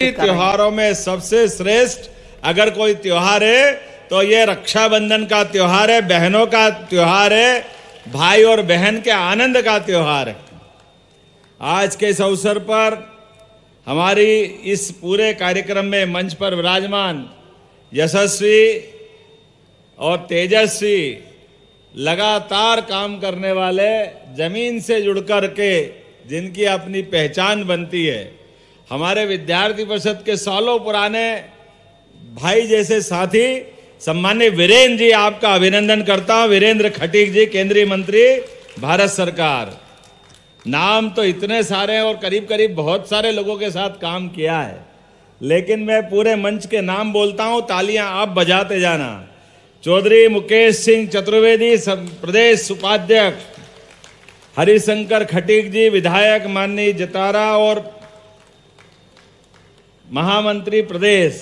त्योहारों में सबसे श्रेष्ठ अगर कोई त्योहार है तो ये रक्षाबंधन का त्योहार है बहनों का त्योहार है भाई और बहन के आनंद का त्योहार है आज के इस अवसर पर हमारी इस पूरे कार्यक्रम में मंच पर विराजमान यशस्वी और तेजस्वी लगातार काम करने वाले जमीन से जुड़ कर के जिनकी अपनी पहचान बनती है हमारे विद्यार्थी परिषद के सालों पुराने भाई जैसे साथी सम्मान्य वीरेंद्र जी आपका अभिनंदन करता हूं वीरेंद्र खटीक जी केंद्रीय मंत्री भारत सरकार नाम तो इतने सारे और करीब करीब बहुत सारे लोगों के साथ काम किया है लेकिन मैं पूरे मंच के नाम बोलता हूं तालियां आप बजाते जाना चौधरी मुकेश सिंह चतुर्वेदी प्रदेश उपाध्यक्ष हरिशंकर खटीक जी विधायक माननीय जतारा और महामंत्री प्रदेश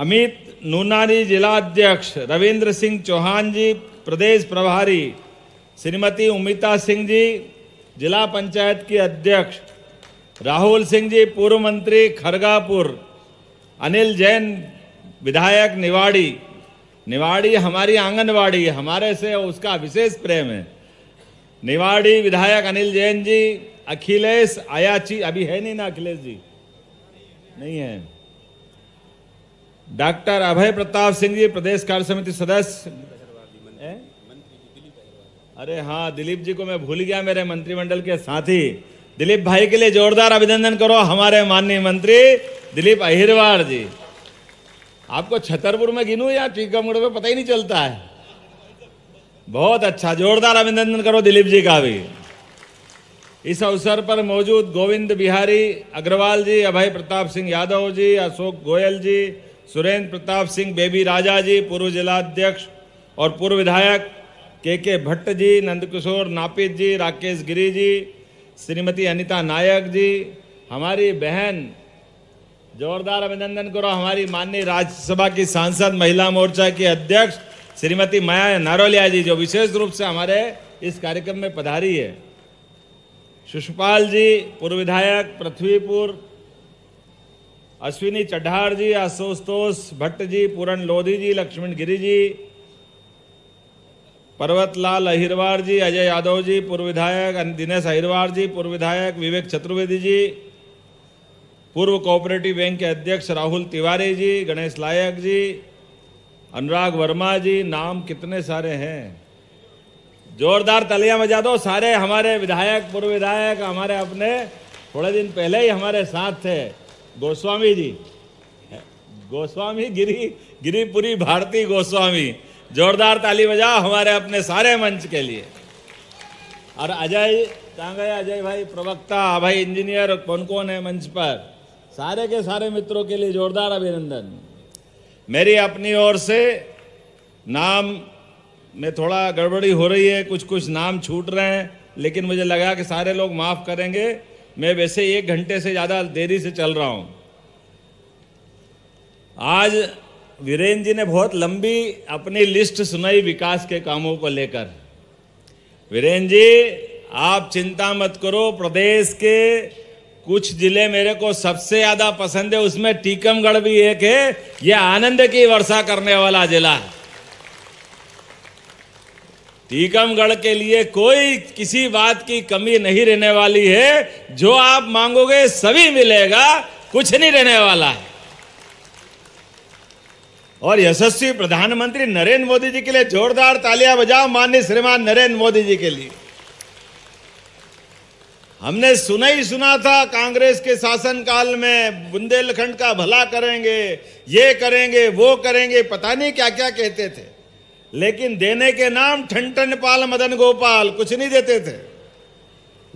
अमित नूनानी जिलाध्यक्ष रविंद्र सिंह चौहान जी प्रदेश प्रभारी श्रीमती उमिता सिंह जी जिला पंचायत की अध्यक्ष राहुल सिंह जी पूर्व मंत्री खरगापुर अनिल जैन विधायक निवाड़ी निवाड़ी हमारी आंगनवाड़ी हमारे से उसका विशेष प्रेम है निवाड़ी विधायक अनिल जैन जी अखिलेश आयाची अभी है नहीं ना अखिलेश जी नहीं है डॉक्टर अभय प्रताप सिंह जी प्रदेश कार्य समिति सदस्य अरे हाँ दिलीप जी को मैं भूल गया मेरे मंत्रिमंडल के साथी दिलीप भाई के लिए जोरदार अभिनंदन करो हमारे माननीय मंत्री दिलीप अहिरवार जी आपको छतरपुर में गिनू या टीकमगढ़ में पता ही नहीं चलता है बहुत अच्छा जोरदार अभिनंदन करो दिलीप जी का भी इस अवसर पर मौजूद गोविंद बिहारी अग्रवाल जी अभय प्रताप सिंह यादव जी अशोक गोयल जी सुरेंद्र प्रताप सिंह बेबी राजा जी पूर्व जिलाध्यक्ष और पूर्व विधायक के के भट्ट जी नंदकिशोर नापित जी राकेश गिरी जी श्रीमती अनिता नायक जी हमारी बहन जोरदार अभिनंदन करो हमारी माननीय राज्यसभा की सांसद महिला मोर्चा की अध्यक्ष श्रीमती माया नारोलिया जी जो विशेष रूप से हमारे इस कार्यक्रम में पधारी है शिशुपाल जी पूर्व विधायक पृथ्वीपुर अश्विनी चढ़ार जी आशुतोष भट्ट जी पूरण लोधी जी लक्ष्मण गिरी जी पर्वतलाल अहिरवार जी अजय यादव जी पूर्व विधायक दिनेश अहिरवार जी पूर्व विधायक विवेक चतुर्वेदी जी पूर्व कोऑपरेटिव बैंक के अध्यक्ष राहुल तिवारी जी गणेश लायक जी अनुराग वर्मा जी नाम कितने सारे हैं जोरदार तालियां बजा दो सारे हमारे विधायक पूर्व विधायक हमारे अपने थोड़े दिन पहले ही हमारे साथ थे गोस्वामी जी गोस्वामी गिरी गिरीपुरी भारती गोस्वामी जोरदार ताली बजाओ हमारे अपने सारे मंच के लिए और अजय कहाँ गए अजय भाई प्रवक्ता भाई इंजीनियर कौन कौन है मंच पर सारे के सारे मित्रों के लिए जोरदार अभिनंदन मेरी अपनी ओर से नाम में थोड़ा गड़बड़ी हो रही है कुछ कुछ नाम छूट रहे हैं लेकिन मुझे लगा कि सारे लोग माफ़ करेंगे मैं वैसे एक घंटे से ज़्यादा देरी से चल रहा हूँ आज वीरेंद्र जी ने बहुत लंबी अपनी लिस्ट सुनाई विकास के कामों को लेकर वीरेंद्र जी आप चिंता मत करो प्रदेश के कुछ जिले मेरे को सबसे ज्यादा पसंद है उसमें टीकमगढ़ भी एक है यह आनंद की वर्षा करने वाला जिला है टीकमगढ़ के लिए कोई किसी बात की कमी नहीं रहने वाली है जो आप मांगोगे सभी मिलेगा कुछ नहीं रहने वाला है और यशस्वी प्रधानमंत्री नरेंद्र मोदी जी के लिए जोरदार तालियां बजाओ माननीय श्रीमान नरेंद्र मोदी जी के लिए हमने सुना ही सुना था कांग्रेस के शासनकाल में बुंदेलखंड का भला करेंगे ये करेंगे वो करेंगे पता नहीं क्या क्या कहते थे लेकिन देने के नाम ठंड पाल मदन गोपाल कुछ नहीं देते थे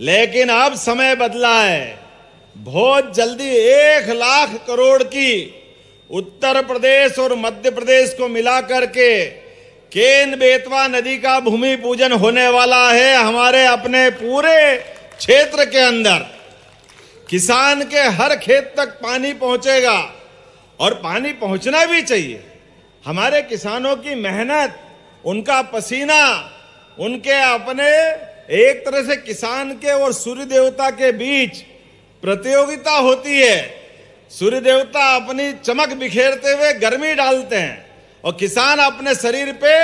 लेकिन अब समय बदला है बहुत जल्दी एक लाख करोड़ की उत्तर प्रदेश और मध्य प्रदेश को मिलाकर के केन बेतवा नदी का भूमि पूजन होने वाला है हमारे अपने पूरे क्षेत्र के अंदर किसान के हर खेत तक पानी पहुंचेगा और पानी पहुंचना भी चाहिए हमारे किसानों की मेहनत उनका पसीना उनके अपने एक तरह से किसान के और सूर्य देवता के बीच प्रतियोगिता होती है सूर्य देवता अपनी चमक बिखेरते हुए गर्मी डालते हैं और किसान अपने शरीर पे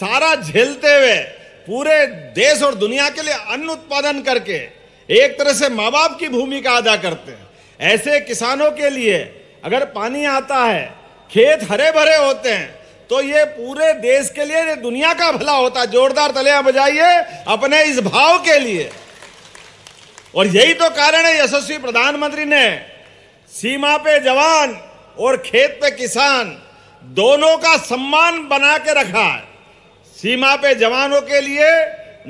सारा झेलते हुए पूरे देश और दुनिया के लिए अन्न उत्पादन करके एक तरह से माँ बाप की भूमिका अदा करते हैं ऐसे किसानों के लिए अगर पानी आता है खेत हरे भरे होते हैं तो ये पूरे देश के लिए दुनिया का भला होता जोरदार तलिया बजाइए अपने इस भाव के लिए और यही तो कारण है यशस्वी प्रधानमंत्री ने सीमा पे जवान और खेत पे किसान दोनों का सम्मान बना के रखा है सीमा पे जवानों के लिए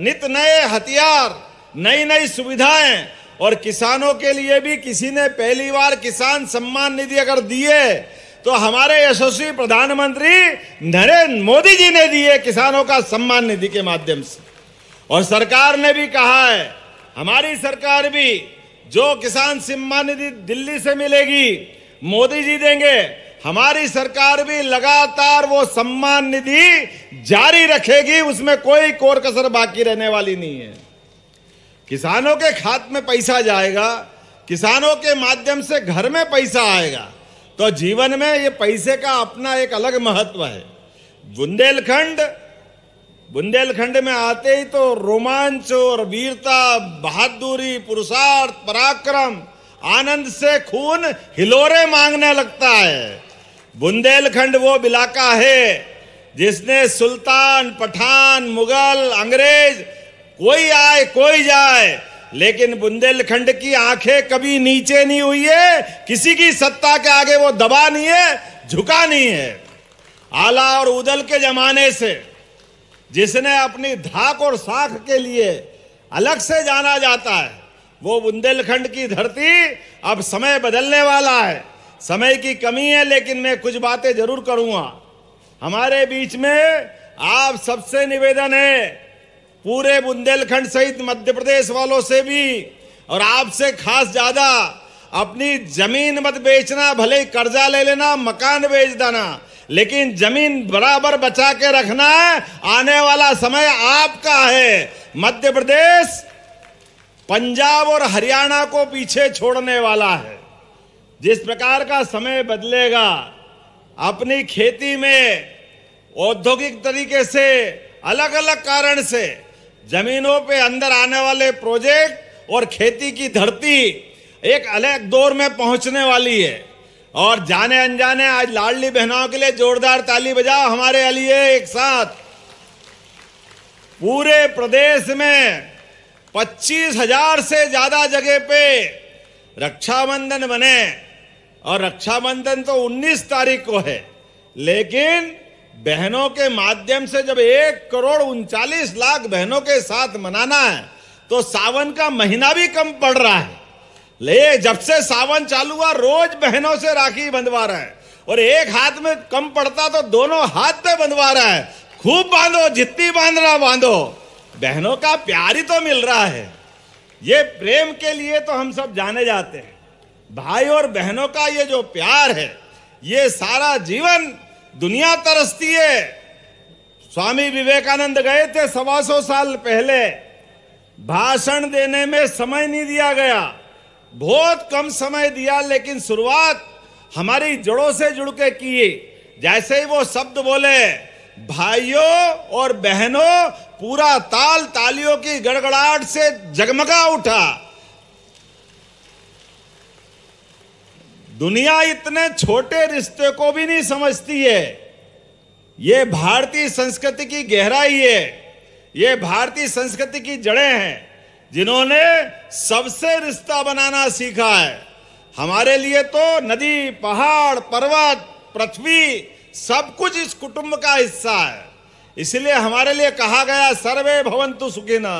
नित नए हथियार नई नई सुविधाएं और किसानों के लिए भी किसी ने पहली बार किसान सम्मान निधि अगर दिए तो हमारे यशस्वी प्रधानमंत्री नरेंद्र मोदी जी ने दिए किसानों का सम्मान निधि के माध्यम से और सरकार ने भी कहा है हमारी सरकार भी जो किसान सम्मान निधि दिल्ली से मिलेगी मोदी जी देंगे हमारी सरकार भी लगातार वो सम्मान निधि जारी रखेगी उसमें कोई कोर कसर बाकी रहने वाली नहीं है किसानों के खात में पैसा जाएगा किसानों के माध्यम से घर में पैसा आएगा तो जीवन में ये पैसे का अपना एक अलग महत्व है बुंदेलखंड बुंदेलखंड में आते ही तो रोमांच और वीरता बहादुरी पुरुषार्थ पराक्रम आनंद से खून हिलोरे मांगने लगता है बुंदेलखंड वो इलाका है जिसने सुल्तान पठान मुगल अंग्रेज कोई आए कोई जाए लेकिन बुंदेलखंड की आंखें कभी नीचे नहीं हुई है किसी की सत्ता के आगे वो दबा नहीं है झुका नहीं है आला और उदल के जमाने से जिसने अपनी धाक और साख के लिए अलग से जाना जाता है वो बुंदेलखंड की धरती अब समय बदलने वाला है समय की कमी है लेकिन मैं कुछ बातें जरूर करूंगा हमारे बीच में आप सबसे निवेदन है पूरे बुंदेलखंड सहित मध्य प्रदेश वालों से भी और आपसे खास ज्यादा अपनी जमीन मत बेचना भले ही कर्जा ले लेना मकान बेच देना लेकिन जमीन बराबर बचा के रखना आने वाला समय आपका है मध्य प्रदेश पंजाब और हरियाणा को पीछे छोड़ने वाला है जिस प्रकार का समय बदलेगा अपनी खेती में औद्योगिक तरीके से अलग अलग कारण से जमीनों पे अंदर आने वाले प्रोजेक्ट और खेती की धरती एक अलग दौर में पहुंचने वाली है और जाने अनजाने आज लाडली बहनाओं के लिए जोरदार ताली बजाओ हमारे अलिए एक साथ पूरे प्रदेश में पच्चीस हजार से ज्यादा जगह पे रक्षाबंधन बने और रक्षाबंधन तो 19 तारीख को है लेकिन बहनों के माध्यम से जब एक करोड़ उनचालीस लाख बहनों के साथ मनाना है तो सावन का महीना भी कम पड़ रहा है ले जब से सावन चालू हुआ रोज बहनों से राखी बंधवा रहा है और एक हाथ में कम पड़ता तो दोनों हाथ पे बंधवा रहा है खूब बांधो जितनी बांध रहा बांधो बहनों का प्यार ही तो मिल रहा है ये प्रेम के लिए तो हम सब जाने जाते हैं भाई और बहनों का ये जो प्यार है ये सारा जीवन दुनिया तरसती है स्वामी विवेकानंद गए थे सवा सौ साल पहले भाषण देने में समय नहीं दिया गया बहुत कम समय दिया लेकिन शुरुआत हमारी जड़ों से जुड़ के किए जैसे ही वो शब्द बोले भाइयों और बहनों पूरा ताल तालियों की गड़गड़ाहट से जगमगा उठा दुनिया इतने छोटे रिश्ते को भी नहीं समझती है ये भारतीय संस्कृति की गहराई है ये भारतीय संस्कृति की जड़ें हैं जिन्होंने सबसे रिश्ता बनाना सीखा है हमारे लिए तो नदी पहाड़ पर्वत पृथ्वी सब कुछ इस कुटुंब का हिस्सा है इसलिए हमारे लिए कहा गया सर्वे भवंतु सुखिना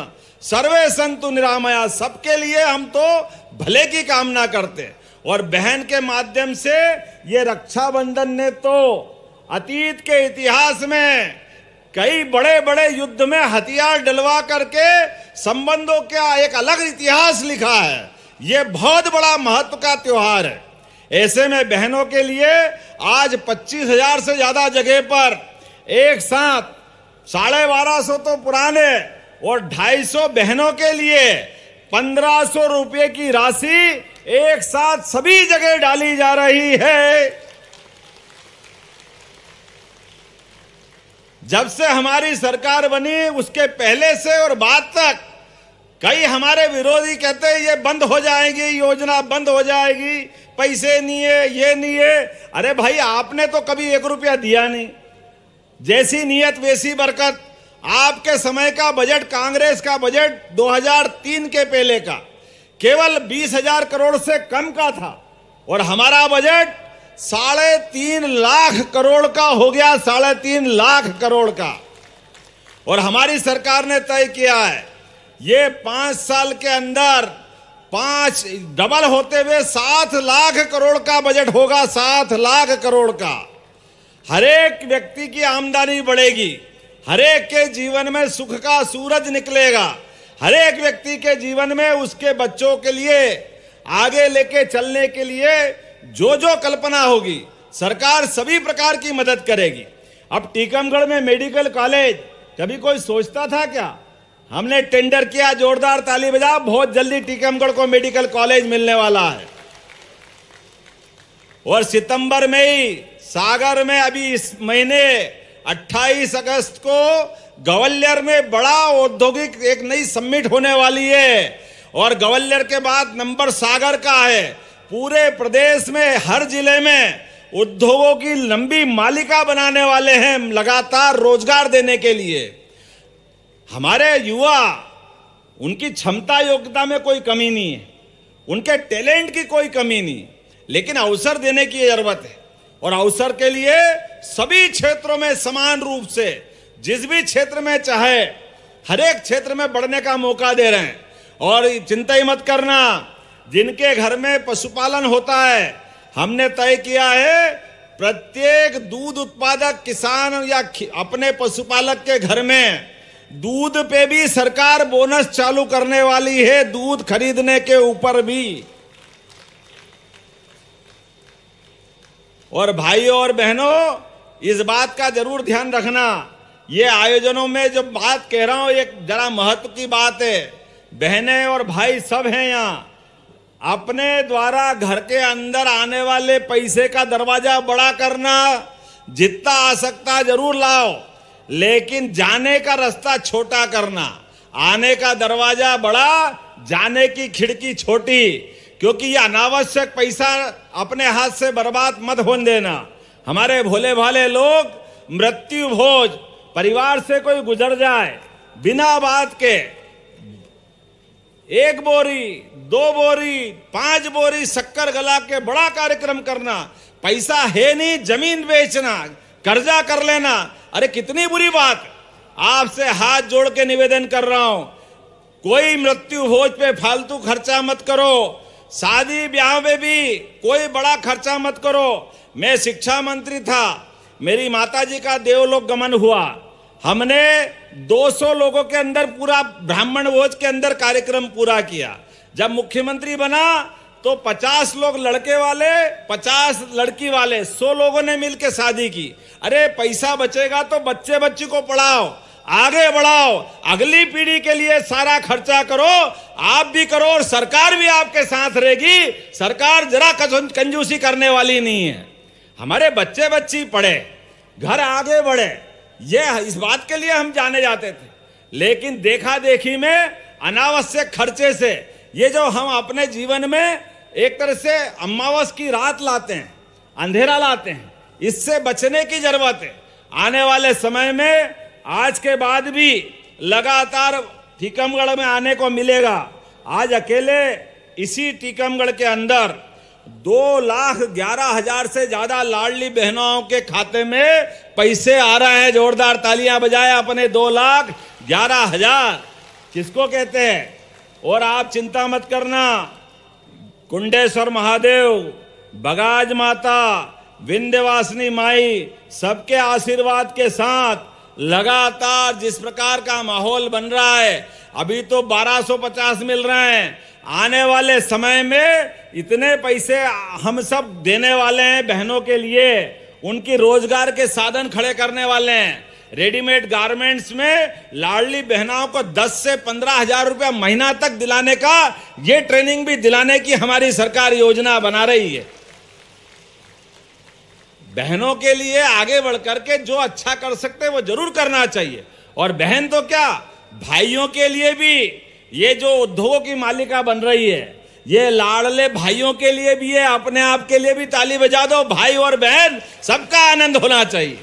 सर्वे संतु निरामया सबके लिए हम तो भले की कामना करते हैं और बहन के माध्यम से ये रक्षाबंधन ने तो अतीत के इतिहास में कई बड़े बड़े युद्ध में हथियार डलवा करके संबंधों का एक अलग इतिहास लिखा है ये बहुत बड़ा महत्व का त्योहार है ऐसे में बहनों के लिए आज पच्चीस हजार से ज्यादा जगह पर एक साथ साढ़े बारह सौ तो पुराने और ढाई सौ बहनों के लिए पंद्रह सौ रुपये की राशि एक साथ सभी जगह डाली जा रही है जब से हमारी सरकार बनी उसके पहले से और बाद तक कई हमारे विरोधी कहते हैं ये बंद हो जाएगी योजना बंद हो जाएगी पैसे नहीं है ये नहीं है अरे भाई आपने तो कभी एक रुपया दिया नहीं जैसी नियत वैसी बरकत आपके समय का बजट कांग्रेस का बजट 2003 के पहले का केवल 20,000 करोड़ से कम का था और हमारा बजट साढ़े तीन लाख करोड़ का हो गया साढ़े तीन लाख करोड़ का और हमारी सरकार ने तय किया है ये पांच साल के अंदर पांच डबल होते हुए सात लाख करोड़ का बजट होगा सात लाख करोड़ का हरेक व्यक्ति की आमदनी बढ़ेगी हरेक के जीवन में सुख का सूरज निकलेगा हरेक व्यक्ति के जीवन में उसके बच्चों के लिए आगे लेके चलने के लिए जो जो कल्पना होगी सरकार सभी प्रकार की मदद करेगी अब टीकमगढ़ में मेडिकल कॉलेज कभी कोई सोचता था क्या हमने टेंडर किया जोरदार ताली बजा बहुत जल्दी टीकमगढ़ को मेडिकल कॉलेज मिलने वाला है और सितंबर में ही सागर में अभी इस महीने 28 अगस्त को ग्वालियर में बड़ा औद्योगिक एक नई समिट होने वाली है और ग्वालियर के बाद नंबर सागर का है पूरे प्रदेश में हर जिले में उद्योगों की लंबी मालिका बनाने वाले हैं लगातार रोजगार देने के लिए हमारे युवा उनकी क्षमता योग्यता में कोई कमी नहीं है उनके टैलेंट की कोई कमी नहीं लेकिन अवसर देने की जरूरत है और अवसर के लिए सभी क्षेत्रों में समान रूप से जिस भी क्षेत्र में चाहे हर एक क्षेत्र में बढ़ने का मौका दे रहे हैं और चिंता ही मत करना जिनके घर में पशुपालन होता है हमने तय किया है प्रत्येक दूध उत्पादक किसान या अपने पशुपालक के घर में दूध पे भी सरकार बोनस चालू करने वाली है दूध खरीदने के ऊपर भी और भाइयों और बहनों इस बात का जरूर ध्यान रखना ये आयोजनों में जो बात कह रहा हूँ एक जरा महत्व की बात है बहने और भाई सब हैं यहाँ अपने द्वारा घर के अंदर आने वाले पैसे का दरवाजा बड़ा करना जितना आ सकता जरूर लाओ लेकिन जाने का रास्ता छोटा करना आने का दरवाजा बड़ा जाने की खिड़की छोटी क्योंकि ये अनावश्यक पैसा अपने हाथ से बर्बाद मत होने देना हमारे भोले भाले लोग मृत्यु भोज परिवार से कोई गुजर जाए बिना बात के एक बोरी दो बोरी पांच बोरी शक्कर गला के बड़ा कार्यक्रम करना पैसा है नहीं जमीन बेचना कर्जा कर लेना अरे कितनी बुरी बात आपसे हाथ जोड़ के निवेदन कर रहा हूं कोई मृत्यु भोज पे फालतू खर्चा मत करो शादी ब्याह में भी कोई बड़ा खर्चा मत करो मैं शिक्षा मंत्री था मेरी माताजी का देवलोक गमन हुआ हमने 200 लोगों के अंदर पूरा ब्राह्मण भोज के अंदर कार्यक्रम पूरा किया जब मुख्यमंत्री बना तो 50 लोग लड़के वाले 50 लड़की वाले 100 लोगों ने मिलकर शादी की अरे पैसा बचेगा तो बच्चे बच्ची को पढ़ाओ आगे बढ़ाओ अगली पीढ़ी के लिए सारा खर्चा करो आप भी करो और सरकार भी आपके साथ रहेगी सरकार जरा कंजूसी करने वाली नहीं है हमारे बच्चे बच्ची पढ़े घर आगे बढ़े ये इस बात के लिए हम जाने जाते थे लेकिन देखा देखी में अनावश्यक खर्चे से ये जो हम अपने जीवन में एक तरह से अमावस की रात लाते हैं अंधेरा लाते हैं इससे बचने की जरूरत है आने वाले समय में आज के बाद भी लगातार टीकमगढ़ में आने को मिलेगा आज अकेले इसी टीकमगढ़ के अंदर दो लाख ग्यारह हजार से ज्यादा लाडली बहनों के खाते में पैसे आ रहे हैं जोरदार तालियां बजाए अपने दो लाख ग्यारह हजार किसको कहते हैं और आप चिंता मत करना कुंडेश्वर महादेव बगाज माता विंध्यवासिनी माई सबके आशीर्वाद के साथ लगातार जिस प्रकार का माहौल बन रहा है अभी तो 1250 मिल रहे हैं आने वाले समय में इतने पैसे हम सब देने वाले हैं बहनों के लिए उनकी रोजगार के साधन खड़े करने वाले हैं रेडीमेड गारमेंट्स में लाडली बहनाओं को 10 से पंद्रह हजार रुपया महीना तक दिलाने का ये ट्रेनिंग भी दिलाने की हमारी सरकार योजना बना रही है बहनों के लिए आगे बढ़ करके जो अच्छा कर सकते हैं वो जरूर करना चाहिए और बहन तो क्या भाइयों के लिए भी ये जो उद्योगों की मालिका बन रही है ये लाड़ले भाइयों के लिए भी है अपने आप के लिए भी ताली बजा दो भाई और बहन सबका आनंद होना चाहिए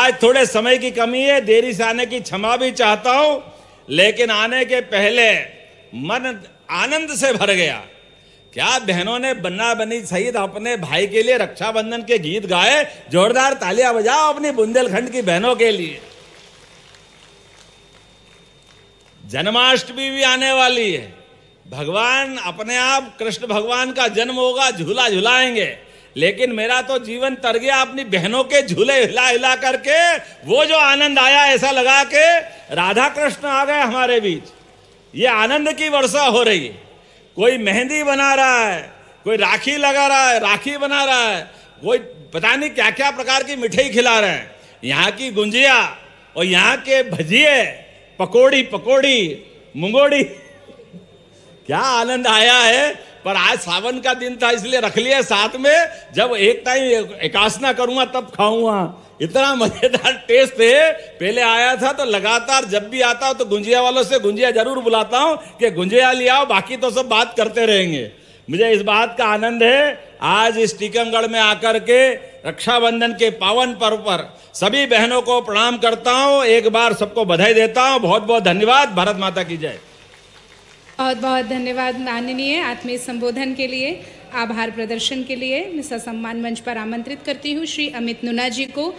आज थोड़े समय की कमी है देरी से आने की क्षमा भी चाहता हूं लेकिन आने के पहले मन आनंद से भर गया क्या बहनों ने बन्ना बनी सहित अपने भाई के लिए रक्षाबंधन के गीत गाए जोरदार तालियां बजाओ अपनी बुंदेलखंड की बहनों के लिए जन्माष्टमी भी आने वाली है भगवान अपने आप कृष्ण भगवान का जन्म होगा झूला झुलाएंगे लेकिन मेरा तो जीवन तर गया अपनी बहनों के झूले हिला हिला करके वो जो आनंद आया ऐसा लगा के राधा कृष्ण आ गए हमारे बीच ये आनंद की वर्षा हो रही है कोई मेहंदी बना रहा है कोई राखी लगा रहा है राखी बना रहा है कोई पता नहीं क्या क्या प्रकार की मिठाई खिला रहे हैं यहाँ की गुंजिया और यहाँ के भजिए पकोड़ी पकोड़ी मुंगोड़ी क्या आनंद आया है पर आज सावन का दिन था इसलिए रख लिया साथ में जब एक टाइम एकासना करूंगा तब खाऊंगा इतना मजेदार टेस्ट है पहले आया था तो लगातार जब भी आता हूं तो गुंजिया वालों से गुंजिया जरूर बुलाता हूं कि गुंजिया ले आओ बाकी तो सब बात करते रहेंगे मुझे इस बात का आनंद है आज इस टीकमगढ़ में आकर के रक्षाबंधन के पावन पर्व पर सभी बहनों को प्रणाम करता हूं एक बार सबको बधाई देता हूं बहुत बहुत धन्यवाद भारत माता की जय बहुत बहुत धन्यवाद माननीय आत्मीय संबोधन के लिए आभार प्रदर्शन के लिए मैं ससम्मान मंच पर आमंत्रित करती हूँ श्री अमित नुना जी को